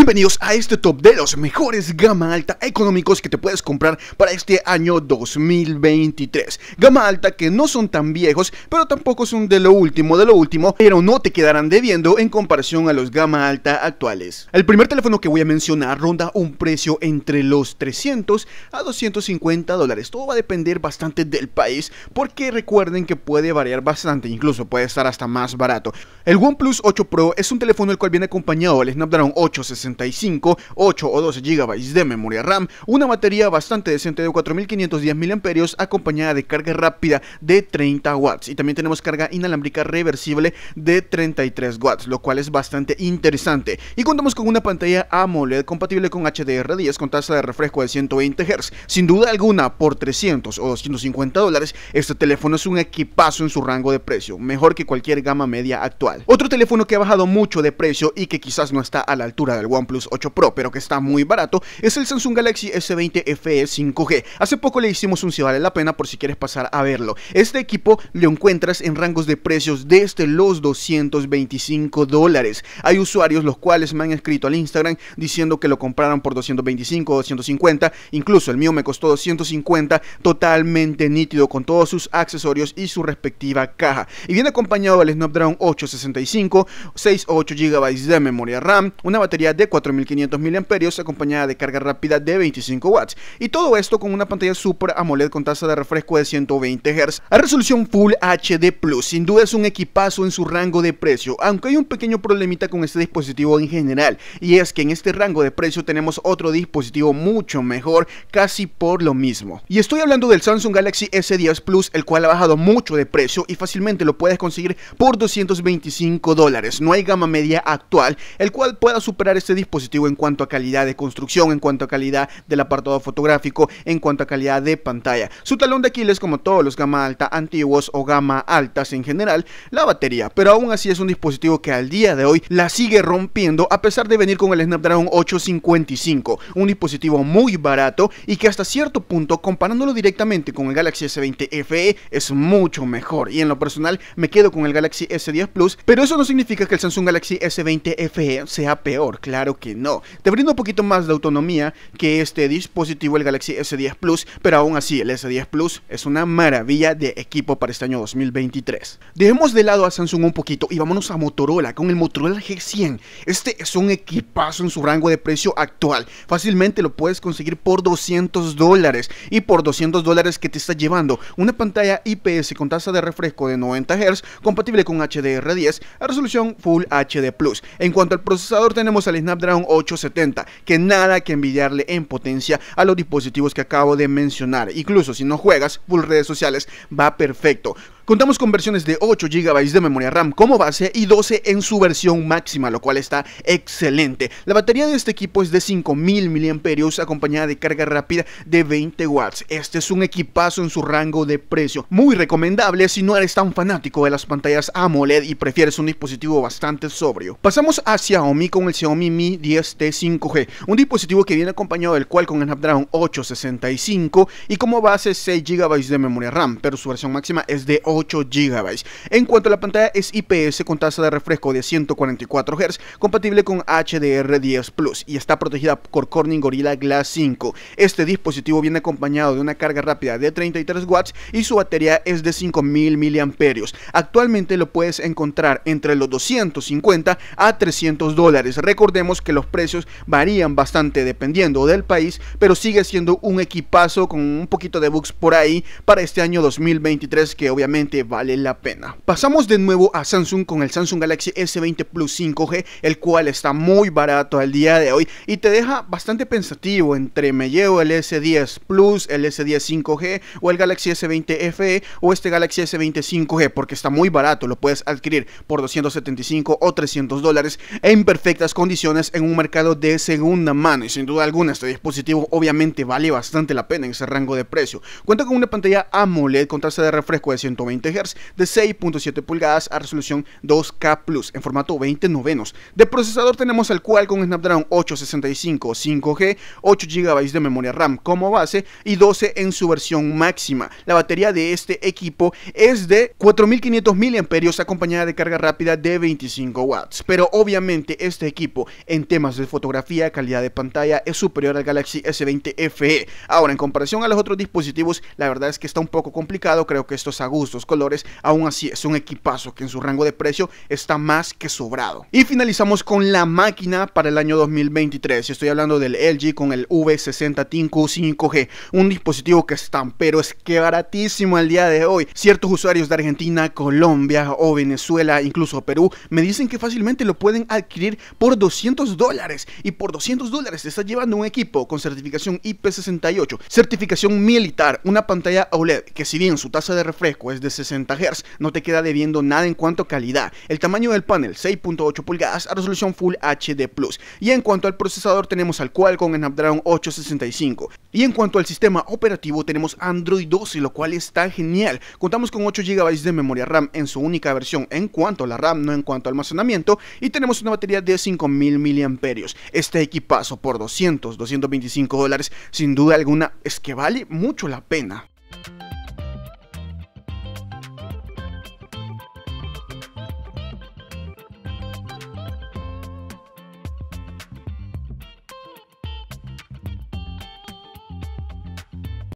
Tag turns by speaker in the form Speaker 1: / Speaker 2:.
Speaker 1: Bienvenidos a este top de los mejores gama alta económicos que te puedes comprar para este año 2023. Gama alta que no son tan viejos, pero tampoco son de lo último de lo último, pero no te quedarán debiendo en comparación a los gama alta actuales. El primer teléfono que voy a mencionar ronda un precio entre los 300 a 250 dólares. Todo va a depender bastante del país, porque recuerden que puede variar bastante, incluso puede estar hasta más barato. El OnePlus 8 Pro es un teléfono el cual viene acompañado del Snapdragon 860 8 o 12 GB de memoria RAM, una batería bastante decente de 4510 mAh acompañada de carga rápida de 30 watts y también tenemos carga inalámbrica reversible de 33 watts, lo cual es bastante interesante. Y contamos con una pantalla AMOLED compatible con HDR10 con tasa de refresco de 120 Hz. Sin duda alguna, por 300 o 250 dólares, este teléfono es un equipazo en su rango de precio, mejor que cualquier gama media actual. Otro teléfono que ha bajado mucho de precio y que quizás no está a la altura del WAP Plus 8 Pro, pero que está muy barato, es el Samsung Galaxy S20 FE 5G. Hace poco le hicimos un si vale la pena por si quieres pasar a verlo. Este equipo lo encuentras en rangos de precios desde los 225 dólares. Hay usuarios los cuales me han escrito al Instagram diciendo que lo compraron por 225 o 250, incluso el mío me costó 250, totalmente nítido con todos sus accesorios y su respectiva caja. Y viene acompañado del Snapdragon 865, 6 o 8 GB de memoria RAM, una batería de 4500 miliamperios acompañada de carga rápida de 25 watts y todo esto con una pantalla Super AMOLED con tasa de refresco de 120 Hz a resolución Full HD Plus. Sin duda es un equipazo en su rango de precio, aunque hay un pequeño problemita con este dispositivo en general y es que en este rango de precio tenemos otro dispositivo mucho mejor casi por lo mismo. Y estoy hablando del Samsung Galaxy S10 Plus el cual ha bajado mucho de precio y fácilmente lo puedes conseguir por 225 dólares. No hay gama media actual el cual pueda superar este dispositivo en cuanto a calidad de construcción, en cuanto a calidad del apartado fotográfico, en cuanto a calidad de pantalla. Su talón de Aquiles, como todos los gama alta antiguos o gama altas en general, la batería, pero aún así es un dispositivo que al día de hoy la sigue rompiendo a pesar de venir con el Snapdragon 855, un dispositivo muy barato y que hasta cierto punto comparándolo directamente con el Galaxy S20 FE es mucho mejor y en lo personal me quedo con el Galaxy S10 Plus, pero eso no significa que el Samsung Galaxy S20 FE sea peor, claro que no. Te brinda un poquito más de autonomía que este dispositivo, el Galaxy S10 Plus, pero aún así el S10 Plus es una maravilla de equipo para este año 2023. Dejemos de lado a Samsung un poquito y vámonos a Motorola con el Motorola G100. Este es un equipazo en su rango de precio actual. Fácilmente lo puedes conseguir por 200 dólares y por 200 dólares que te está llevando una pantalla IPS con tasa de refresco de 90 Hz compatible con HDR10 a resolución Full HD Plus. En cuanto al procesador tenemos al Snapdragon 870, que nada que envidiarle en potencia a los dispositivos que acabo de mencionar. Incluso si no juegas full redes sociales, va perfecto. Contamos con versiones de 8 GB de memoria RAM como base y 12 en su versión máxima, lo cual está excelente. La batería de este equipo es de 5000 mAh acompañada de carga rápida de 20 watts. Este es un equipazo en su rango de precio, muy recomendable si no eres tan fanático de las pantallas AMOLED y prefieres un dispositivo bastante sobrio. Pasamos a Xiaomi con el Xiaomi Mi 10T 5G, un dispositivo que viene acompañado del cual con el Snapdragon 865 y como base 6 GB de memoria RAM, pero su versión máxima es de 8GB 8 GB. En cuanto a la pantalla es IPS con tasa de refresco de 144 Hz, compatible con HDR10 Plus y está protegida por Corning Gorilla Glass 5. Este dispositivo viene acompañado de una carga rápida de 33 watts y su batería es de 5000 mAh. Actualmente lo puedes encontrar entre los 250 a 300 dólares. Recordemos que los precios varían bastante dependiendo del país, pero sigue siendo un equipazo con un poquito de bugs por ahí para este año 2023 que obviamente vale la pena. Pasamos de nuevo a Samsung con el Samsung Galaxy S20 Plus 5G, el cual está muy barato al día de hoy y te deja bastante pensativo entre me llevo el S10 Plus, el S10 5G o el Galaxy S20 FE o este Galaxy S20 5G porque está muy barato, lo puedes adquirir por 275 o 300 dólares en perfectas condiciones en un mercado de segunda mano y sin duda alguna este dispositivo obviamente vale bastante la pena en ese rango de precio. Cuenta con una pantalla AMOLED con tasa de refresco de 120 de 6.7 pulgadas a resolución 2K Plus en formato 20 novenos. De procesador tenemos al con Snapdragon 865 5G, 8 GB de memoria RAM como base y 12 en su versión máxima. La batería de este equipo es de 4500 mAh acompañada de carga rápida de 25 watts. Pero obviamente este equipo en temas de fotografía, calidad de pantalla es superior al Galaxy S20 FE. Ahora en comparación a los otros dispositivos, la verdad es que está un poco complicado, creo que esto es a gusto colores, aún así es un equipazo que en su rango de precio está más que sobrado. Y finalizamos con la máquina para el año 2023. Estoy hablando del LG con el V60 5G, un dispositivo que está, pero es que baratísimo al día de hoy. Ciertos usuarios de Argentina, Colombia o Venezuela, incluso Perú, me dicen que fácilmente lo pueden adquirir por 200 dólares. Y por 200 dólares se estás llevando un equipo con certificación IP68, certificación militar, una pantalla OLED que si bien su tasa de refresco es de 60 Hz, no te queda debiendo nada en cuanto a calidad. El tamaño del panel 6.8 pulgadas a resolución Full HD+. Y en cuanto al procesador tenemos al Qualcomm Snapdragon 865. Y en cuanto al sistema operativo tenemos Android 12, lo cual está genial. Contamos con 8 GB de memoria RAM en su única versión en cuanto a la RAM, no en cuanto al almacenamiento, y tenemos una batería de 5000 mAh. Este equipazo por 200, 225 dólares, sin duda alguna, es que vale mucho la pena.